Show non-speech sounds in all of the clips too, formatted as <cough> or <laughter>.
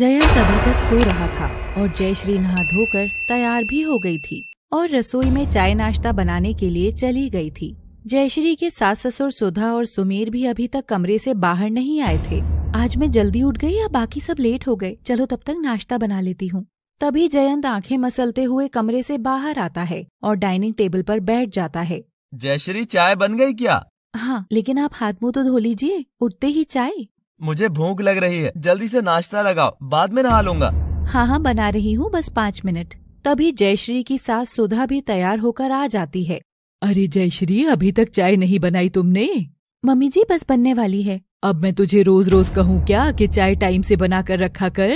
जयंत अभी तक सो रहा था और जयश्री नहा धोकर तैयार भी हो गई थी और रसोई में चाय नाश्ता बनाने के लिए चली गई थी जयश्री के सास ससुर सुधा और सुमेर भी अभी तक कमरे से बाहर नहीं आए थे आज मैं जल्दी उठ गई या बाकी सब लेट हो गए चलो तब तक नाश्ता बना लेती हूँ तभी जयंत आंखें मसलते हुए कमरे से बाहर आता है और डाइनिंग टेबल पर बैठ जाता है जयश्री चाय बन गई क्या हाँ लेकिन आप हाथ मुँह तो धो लीजिए उठते ही चाय मुझे भूख लग रही है जल्दी से नाश्ता लगाओ बाद में नहा लूंगा हाँ हाँ बना रही हूँ बस पाँच मिनट तभी जयश्री की सास सुधा भी तैयार होकर आ जाती है अरे जयश्री अभी तक चाय नहीं बनाई तुमने मम्मी जी बस बनने वाली है अब मैं तुझे रोज रोज कहूँ क्या कि चाय टाइम से बना कर रखा कर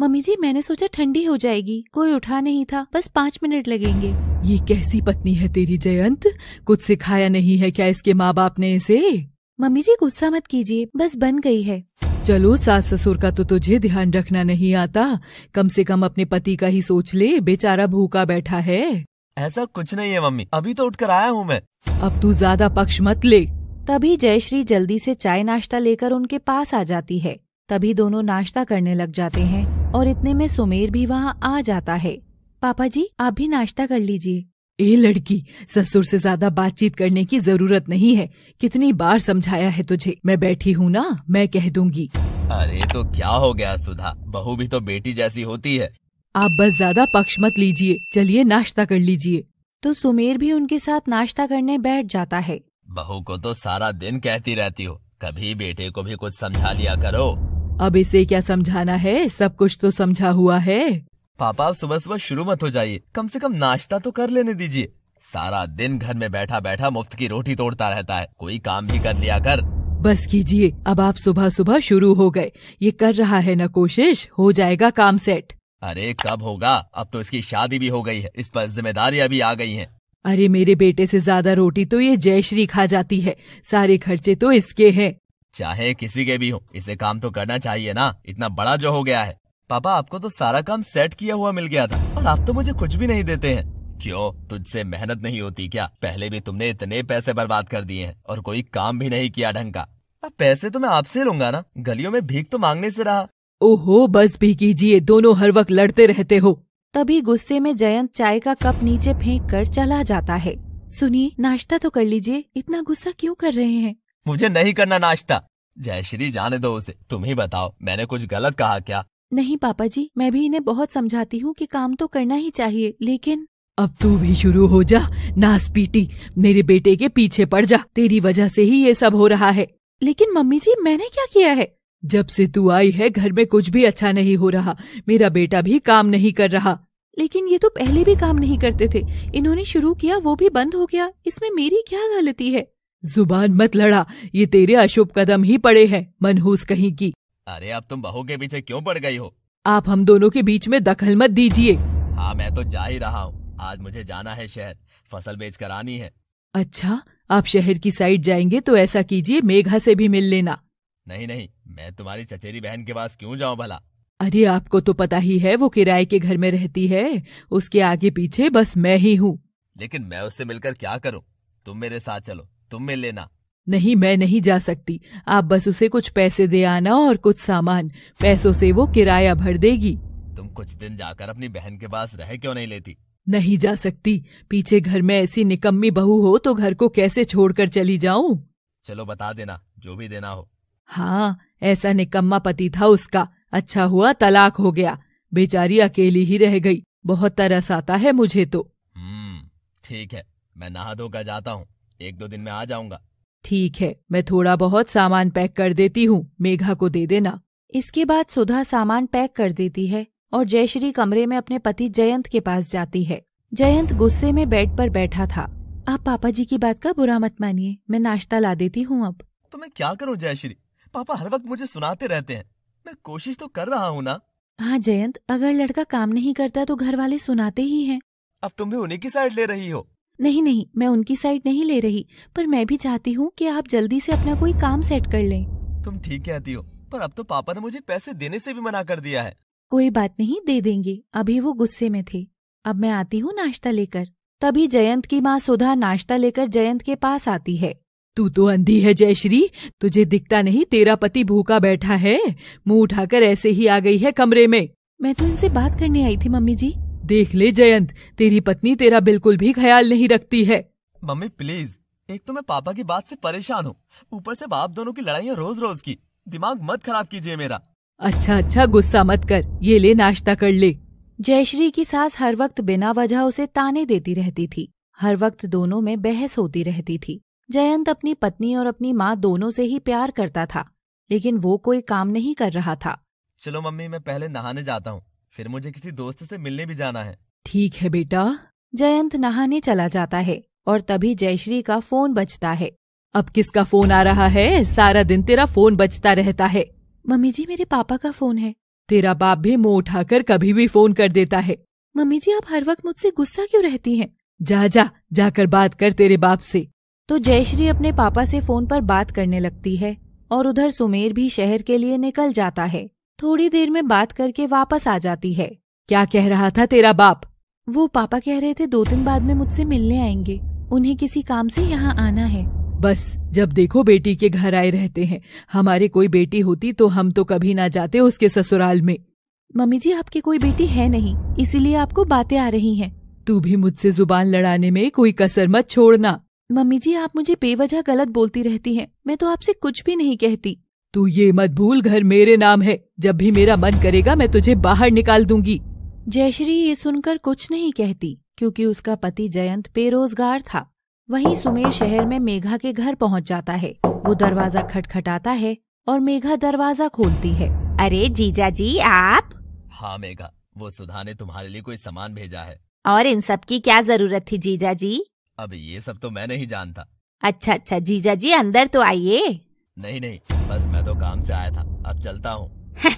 मम्मी जी मैंने सोचा ठंडी हो जाएगी कोई उठा नहीं था बस पाँच मिनट लगेंगे ये कैसी पत्नी है तेरी जयंत कुछ सिखाया नहीं है क्या इसके माँ बाप ने इसे मम्मी जी गुस्सा मत कीजिए बस बन गई है चलो सास ससुर का तो तुझे ध्यान रखना नहीं आता कम से कम अपने पति का ही सोच ले बेचारा भूखा बैठा है ऐसा कुछ नहीं है मम्मी अभी तो उठकर आया हूँ मैं अब तू ज्यादा पक्ष मत ले तभी जयश्री जल्दी से चाय नाश्ता लेकर उनके पास आ जाती है तभी दोनों नाश्ता करने लग जाते हैं और इतने में सुमेर भी वहाँ आ जाता है पापा जी आप भी नाश्ता कर लीजिए ए लड़की ससुर से ज्यादा बातचीत करने की जरूरत नहीं है कितनी बार समझाया है तुझे मैं बैठी हूँ ना मैं कह दूंगी अरे तो क्या हो गया सुधा बहू भी तो बेटी जैसी होती है आप बस ज्यादा पक्ष मत लीजिए चलिए नाश्ता कर लीजिए तो सुमेर भी उनके साथ नाश्ता करने बैठ जाता है बहू को तो सारा दिन कहती रहती हो कभी बेटे को भी कुछ समझा लिया करो अब इसे क्या समझाना है सब कुछ तो समझा हुआ है पापा आप सुबह सुबह शुरू मत हो जाइए कम से कम नाश्ता तो कर लेने दीजिए सारा दिन घर में बैठा बैठा मुफ्त की रोटी तोड़ता रहता है कोई काम भी कर लिया कर बस कीजिए अब आप सुबह सुबह शुरू हो गए ये कर रहा है न कोशिश हो जाएगा काम सेट अरे कब होगा अब तो इसकी शादी भी हो गई है इस पर जिम्मेदारियाँ भी आ गई हैं। अरे मेरे बेटे से ज्यादा रोटी तो ये जयश्री खा जाती है सारे खर्चे तो इसके हैं चाहे किसी के भी हो इसे काम तो करना चाहिए ना इतना बड़ा जो हो गया है पापा आपको तो सारा काम सेट किया हुआ मिल गया था और आप तो मुझे कुछ भी नहीं देते हैं क्यों तुझसे मेहनत नहीं होती क्या पहले भी तुमने इतने पैसे बर्बाद कर दिए हैं और कोई काम भी नहीं किया ढंग का अब पैसे तो मैं आपसे लूंगा ना गलियों में भीख तो मांगने से रहा ओहो बस भी कीजिए दोनों हर वक्त लड़ते रहते हो तभी गुस्से में जयंत चाय का कप नीचे फेंक कर चला जाता है सुनिए नाश्ता तो कर लीजिए इतना गुस्सा क्यों कर रहे हैं मुझे नहीं करना नाश्ता जयश्री जाने दो उसे तुम ही बताओ मैंने कुछ गलत कहा क्या नहीं पापा जी मैं भी इन्हें बहुत समझाती हूँ कि काम तो करना ही चाहिए लेकिन अब तू भी शुरू हो जा नास पीटी मेरे बेटे के पीछे पड़ जा तेरी वजह से ही ये सब हो रहा है लेकिन मम्मी जी मैंने क्या किया है जब से तू आई है घर में कुछ भी अच्छा नहीं हो रहा मेरा बेटा भी काम नहीं कर रहा लेकिन ये तो पहले भी काम नहीं करते थे इन्होंने शुरू किया वो भी बंद हो गया इसमें मेरी क्या गलती है जुबान मत लड़ा ये तेरे अशुभ कदम ही पड़े हैं मनहूस कहीं की अरे अब तुम बहू के पीछे क्यों पड़ गई हो आप हम दोनों के बीच में दखल मत दीजिए हाँ मैं तो जा ही रहा हूँ आज मुझे जाना है शहर फसल बेच कर आनी है अच्छा आप शहर की साइड जाएंगे तो ऐसा कीजिए मेघा से भी मिल लेना नहीं नहीं मैं तुम्हारी चचेरी बहन के पास क्यों जाऊँ भला अरे आपको तो पता ही है वो किराए के घर में रहती है उसके आगे पीछे बस मैं ही हूँ लेकिन मैं उससे मिलकर क्या करूँ तुम मेरे साथ चलो तुम मिल लेना नहीं मैं नहीं जा सकती आप बस उसे कुछ पैसे दे आना और कुछ सामान पैसों से वो किराया भर देगी तुम कुछ दिन जाकर अपनी बहन के पास रह क्यों नहीं लेती नहीं जा सकती पीछे घर में ऐसी निकम्मी बहू हो तो घर को कैसे छोड़कर चली जाऊं चलो बता देना जो भी देना हो हाँ ऐसा निकम्मा पति था उसका अच्छा हुआ तलाक हो गया बेचारी अकेली ही रह गई बहुत तरस आता है मुझे तो हम्म, ठीक है मैं नहा धोकर जाता हूँ एक दो दिन में आ जाऊंगा ठीक है मैं थोड़ा बहुत सामान पैक कर देती हूँ मेघा को दे देना इसके बाद सुधा सामान पैक कर देती है और जयश्री कमरे में अपने पति जयंत के पास जाती है जयंत गुस्से में बेड पर बैठा था आप पापा जी की बात का बुरा मत मानिए मैं नाश्ता ला देती हूँ अब तो मैं क्या करूँ जयश्री पापा हर वक्त मुझे सुनाते रहते हैं मैं कोशिश तो कर रहा हूँ ना हाँ जयंत अगर लड़का काम नहीं करता तो घर वाले सुनाते ही हैं अब तुम भी उन्हीं की साइड ले रही हो नहीं नहीं मैं उनकी साइड नहीं ले रही पर मैं भी चाहती हूँ कि आप जल्दी से अपना कोई काम सेट कर लें तुम ठीक कहती हो पर अब तो पापा ने मुझे पैसे देने से भी मना कर दिया है कोई बात नहीं दे देंगे अभी वो गुस्से में थे अब मैं आती हूँ नाश्ता लेकर तभी जयंत की माँ सुधा नाश्ता लेकर जयंत के पास आती है तू तो अंधी है जयश्री तुझे दिखता नहीं तेरा पति भूखा बैठा है मुंह उठाकर ऐसे ही आ गई है कमरे में मैं तो इनसे बात करने आई थी मम्मी जी देख ले जयंत तेरी पत्नी तेरा बिल्कुल भी ख्याल नहीं रखती है मम्मी प्लीज एक तो मैं पापा की बात से परेशान हूँ ऊपर से बाप दोनों की लड़ाई रोज रोज की दिमाग मत खराब कीजिए मेरा अच्छा अच्छा गुस्सा मत कर ये ले नाश्ता कर ले जयश्री की सास हर वक्त बिना वजह उसे ताने देती रहती थी हर वक्त दोनों में बहस होती रहती थी जयंत अपनी पत्नी और अपनी माँ दोनों से ही प्यार करता था लेकिन वो कोई काम नहीं कर रहा था चलो मम्मी मैं पहले नहाने जाता हूँ फिर मुझे किसी दोस्त से मिलने भी जाना है ठीक है बेटा जयंत नहाने चला जाता है और तभी जयश्री का फोन बजता है अब किसका फोन आ रहा है सारा दिन तेरा फोन बजता रहता है मम्मी जी मेरे पापा का फोन है तेरा बाप भी मुंह उठाकर कभी भी फोन कर देता है मम्मी जी आप हर वक्त मुझसे गुस्सा क्यों रहती हैं? जा जा जाकर बात कर तेरे बाप से। तो जयश्री अपने पापा से फोन पर बात करने लगती है और उधर सुमेर भी शहर के लिए निकल जाता है थोड़ी देर में बात करके वापस आ जाती है क्या कह रहा था तेरा बाप वो पापा कह रहे थे दो दिन बाद में मुझसे मिलने आएंगे उन्हें किसी काम से यहाँ आना है बस जब देखो बेटी के घर आए रहते हैं हमारे कोई बेटी होती तो हम तो कभी ना जाते उसके ससुराल में मम्मी जी आपकी कोई बेटी है नहीं इसीलिए आपको बातें आ रही हैं। तू भी मुझसे जुबान लड़ाने में कोई कसर मत छोड़ना मम्मी जी आप मुझे बेवजह गलत बोलती रहती हैं। मैं तो आपसे कुछ भी नहीं कहती तू ये मत भूल घर मेरे नाम है जब भी मेरा मन करेगा मैं तुझे बाहर निकाल दूंगी जयश्री ये सुनकर कुछ नहीं कहती क्योंकि उसका पति जयंत बेरोजगार था वहीं सुमेर शहर में मेघा के घर पहुंच जाता है वो दरवाजा खटखटाता है और मेघा दरवाजा खोलती है अरे जीजा जी आप हाँ मेघा वो सुधा ने तुम्हारे लिए कोई सामान भेजा है और इन सब की क्या जरूरत थी जीजा जी अब ये सब तो मैं नहीं जानता अच्छा अच्छा जीजा जी अंदर तो आइए नहीं नहीं बस मैं तो काम से आया था अब चलता हूँ <laughs>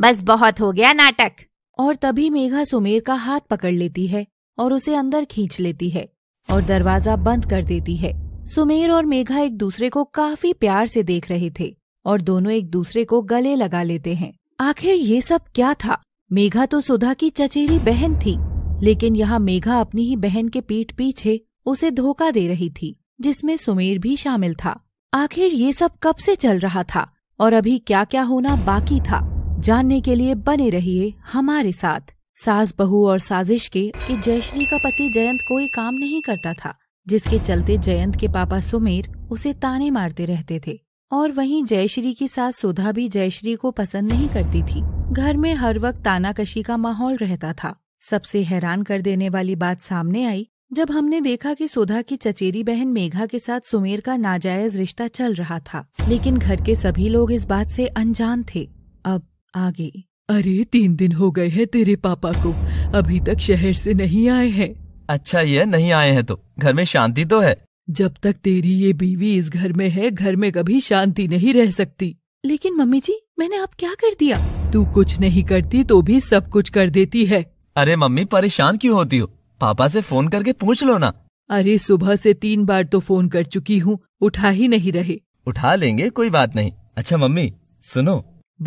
बस बहुत हो गया नाटक और तभी मेघा सुमेर का हाथ पकड़ लेती है और उसे अंदर खींच लेती है और दरवाजा बंद कर देती है सुमेर और मेघा एक दूसरे को काफी प्यार से देख रहे थे और दोनों एक दूसरे को गले लगा लेते हैं आखिर ये सब क्या था मेघा तो सुधा की चचेरी बहन थी लेकिन यहाँ मेघा अपनी ही बहन के पीठ पीछे उसे धोखा दे रही थी जिसमें सुमेर भी शामिल था आखिर ये सब कब से चल रहा था और अभी क्या क्या होना बाकी था जानने के लिए बने रहिए हमारे साथ सास बहु और साजिश के कि जयश्री का पति जयंत कोई काम नहीं करता था जिसके चलते जयंत के पापा सुमेर उसे ताने मारते रहते थे और वहीं जयश्री की सास सुधा भी जयश्री को पसंद नहीं करती थी घर में हर वक्त तानाकशी का माहौल रहता था सबसे हैरान कर देने वाली बात सामने आई जब हमने देखा कि सुधा की चचेरी बहन मेघा के साथ सुमेर का नाजायज रिश्ता चल रहा था लेकिन घर के सभी लोग इस बात से अनजान थे अब आगे अरे तीन दिन हो गए हैं तेरे पापा को अभी तक शहर से नहीं आए हैं अच्छा ये नहीं आए हैं तो घर में शांति तो है जब तक तेरी ये बीवी इस घर में है घर में कभी शांति नहीं रह सकती लेकिन मम्मी जी मैंने अब क्या कर दिया तू कुछ नहीं करती तो भी सब कुछ कर देती है अरे मम्मी परेशान क्यों होती हो पापा से फोन करके पूछ लो ना अरे सुबह से तीन बार तो फोन कर चुकी हूँ उठा ही नहीं रहे उठा लेंगे कोई बात नहीं अच्छा मम्मी सुनो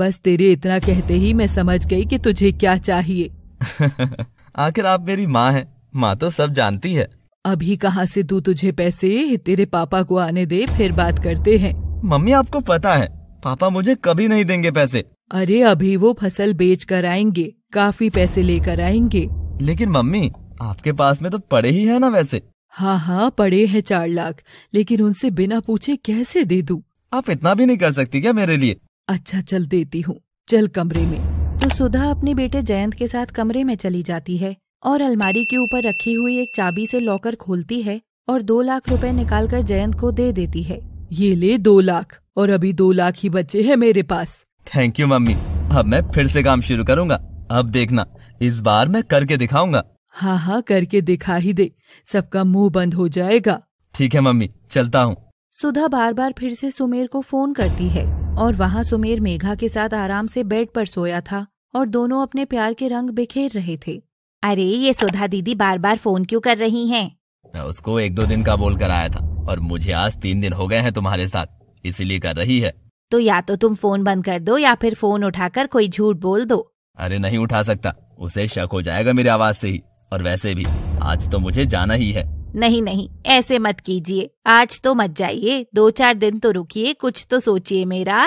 बस तेरे इतना कहते ही मैं समझ गई कि तुझे क्या चाहिए <laughs> आखिर आप मेरी माँ है माँ तो सब जानती है अभी कहाँ से तू तुझे पैसे तेरे पापा को आने दे फिर बात करते हैं मम्मी आपको पता है पापा मुझे कभी नहीं देंगे पैसे अरे अभी वो फसल बेच कर आएंगे काफी पैसे लेकर आएंगे लेकिन मम्मी आपके पास में तो पड़े ही है ना वैसे हाँ हाँ पड़े हैं चार लाख लेकिन उनसे बिना पूछे कैसे दे दूँ आप इतना भी नहीं कर सकती क्या मेरे लिए अच्छा चल देती हूँ चल कमरे में तो सुधा अपने बेटे जयंत के साथ कमरे में चली जाती है और अलमारी के ऊपर रखी हुई एक चाबी से लॉकर खोलती है और दो लाख रुपए निकाल कर जयंत को दे देती है ये ले दो लाख और अभी दो लाख ही बचे हैं मेरे पास थैंक यू मम्मी अब मैं फिर से काम शुरू करूँगा अब देखना इस बार मैं करके दिखाऊंगा हाँ हाँ करके दिखा ही दे सबका मुंह बंद हो जाएगा ठीक है मम्मी चलता हूँ सुधा बार बार फिर से सुमेर को फोन करती है और वहाँ सुमेर मेघा के साथ आराम से बेड पर सोया था और दोनों अपने प्यार के रंग बिखेर रहे थे अरे ये सुधा दीदी बार बार फोन क्यों कर रही हैं? मैं उसको एक दो दिन का बोल कर आया था और मुझे आज तीन दिन हो गए हैं तुम्हारे साथ इसीलिए कर रही है तो या तो तुम फोन बंद कर दो या फिर फोन उठाकर कोई झूठ बोल दो अरे नहीं उठा सकता उसे शक हो जाएगा मेरी आवाज से ही और वैसे भी आज तो मुझे जाना ही है नहीं नहीं ऐसे मत कीजिए आज तो मत जाइए दो चार दिन तो रुकिए कुछ तो सोचिए मेरा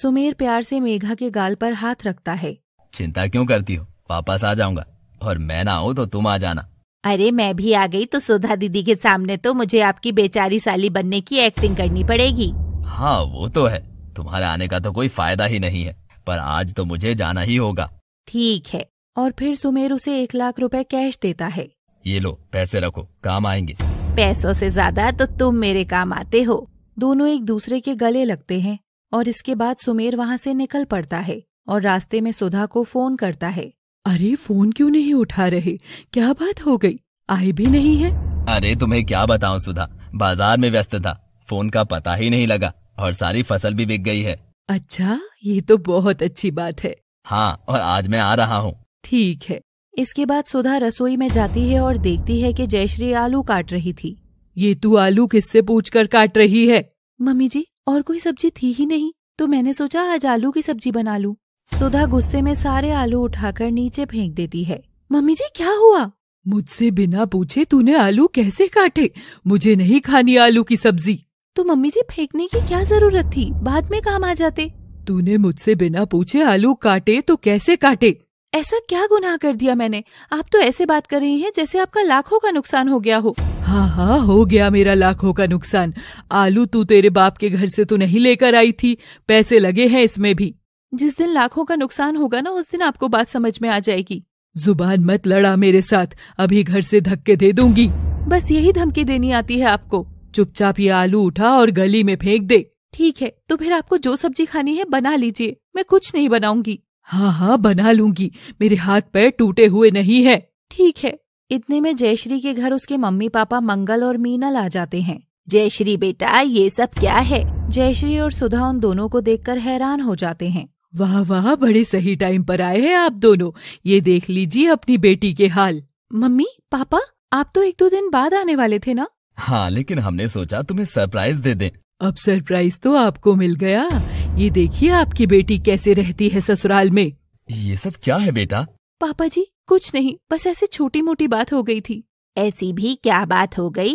सुमेर प्यार से मेघा के गाल पर हाथ रखता है चिंता क्यों करती हो वापस आ जाऊंगा और मैं ना आऊँ तो तुम आ जाना अरे मैं भी आ गई तो सुधा दीदी के सामने तो मुझे आपकी बेचारी साली बनने की एक्टिंग करनी पड़ेगी हाँ वो तो है तुम्हारे आने का तो कोई फायदा ही नहीं है पर आज तो मुझे जाना ही होगा ठीक है और फिर सुमेर उसे एक लाख रुपए कैश देता है ये लो पैसे रखो काम आएंगे पैसों से ज्यादा तो तुम मेरे काम आते हो दोनों एक दूसरे के गले लगते हैं और इसके बाद सुमेर वहाँ से निकल पड़ता है और रास्ते में सुधा को फोन करता है अरे फोन क्यों नहीं उठा रहे क्या बात हो गई आई भी नहीं है अरे तुम्हें क्या बताऊं सुधा बाजार में व्यस्त था फोन का पता ही नहीं लगा और सारी फसल भी बिक गई है अच्छा ये तो बहुत अच्छी बात है हाँ और आज मैं आ रहा हूँ ठीक है इसके बाद सुधा रसोई में जाती है और देखती है कि जयश्री आलू काट रही थी ये तू आलू किससे पूछ कर काट रही है मम्मी जी और कोई सब्जी थी ही नहीं तो मैंने सोचा आज आलू की सब्जी बना लूं। सुधा गुस्से में सारे आलू उठाकर नीचे फेंक देती है मम्मी जी क्या हुआ मुझसे बिना पूछे तूने आलू कैसे काटे मुझे नहीं खानी आलू की सब्जी तो मम्मी जी फेंकने की क्या जरूरत थी बाद में काम आ जाते तूने मुझसे बिना पूछे आलू काटे तो कैसे काटे ऐसा क्या गुनाह कर दिया मैंने आप तो ऐसे बात कर रही हैं जैसे आपका लाखों का नुकसान हो गया हो हाँ हाँ हो गया मेरा लाखों का नुकसान आलू तू तेरे बाप के घर से तो नहीं लेकर आई थी पैसे लगे हैं इसमें भी जिस दिन लाखों का नुकसान होगा ना उस दिन आपको बात समझ में आ जाएगी जुबान मत लड़ा मेरे साथ अभी घर से धक्के दे दूंगी बस यही धमकी देनी आती है आपको चुपचाप ये आलू उठा और गली में फेंक दे ठीक है तो फिर आपको जो सब्जी खानी है बना लीजिए मैं कुछ नहीं बनाऊंगी हाँ हाँ बना लूंगी मेरे हाथ पैर टूटे हुए नहीं है ठीक है इतने में जयश्री के घर उसके मम्मी पापा मंगल और मीनल आ जाते हैं जयश्री बेटा ये सब क्या है जयश्री और सुधा उन दोनों को देखकर हैरान हो जाते हैं वाह वाह बड़े सही टाइम पर आए हैं आप दोनों ये देख लीजिए अपनी बेटी के हाल मम्मी पापा आप तो एक दो दिन बाद आने वाले थे ना हाँ लेकिन हमने सोचा तुम्हें सरप्राइज दे दें अब सरप्राइज तो आपको मिल गया ये देखिए आपकी बेटी कैसे रहती है ससुराल में ये सब क्या है बेटा पापा जी कुछ नहीं बस ऐसी छोटी मोटी बात हो गई थी ऐसी भी क्या बात हो गई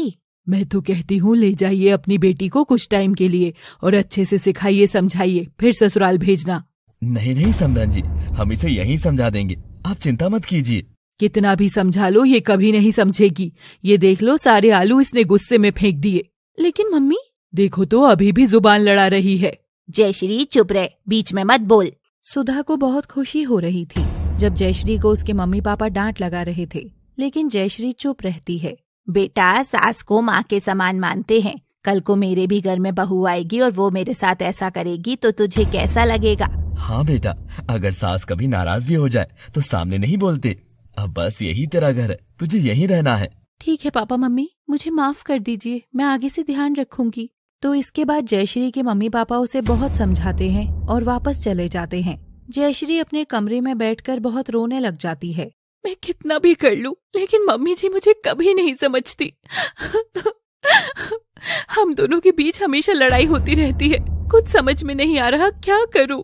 मैं तो कहती हूँ ले जाइए अपनी बेटी को कुछ टाइम के लिए और अच्छे से सिखाइए समझाइए फिर ससुराल भेजना नहीं नहीं समरन जी हम इसे यही समझा देंगे आप चिंता मत कीजिए कितना भी समझा लो ये कभी नहीं समझेगी ये देख लो सारे आलू इसने गुस्से में फेंक दिए लेकिन मम्मी देखो तो अभी भी जुबान लड़ा रही है जयश्री चुप रहे बीच में मत बोल सुधा को बहुत खुशी हो रही थी जब जयश्री को उसके मम्मी पापा डांट लगा रहे थे लेकिन जयश्री चुप रहती है बेटा सास को माँ के समान मानते हैं कल को मेरे भी घर में बहू आएगी और वो मेरे साथ ऐसा करेगी तो तुझे कैसा लगेगा हाँ बेटा अगर सास कभी नाराज भी हो जाए तो सामने नहीं बोलते अब बस यही तेरा घर है तुझे यही रहना है ठीक है पापा मम्मी मुझे माफ कर दीजिए मैं आगे से ध्यान रखूंगी तो इसके बाद जयश्री के मम्मी पापा उसे बहुत समझाते हैं और वापस चले जाते हैं जयश्री अपने कमरे में बैठकर बहुत रोने लग जाती है मैं कितना भी कर लूं लेकिन मम्मी जी मुझे कभी नहीं समझती हम दोनों के बीच हमेशा लड़ाई होती रहती है कुछ समझ में नहीं आ रहा क्या करूं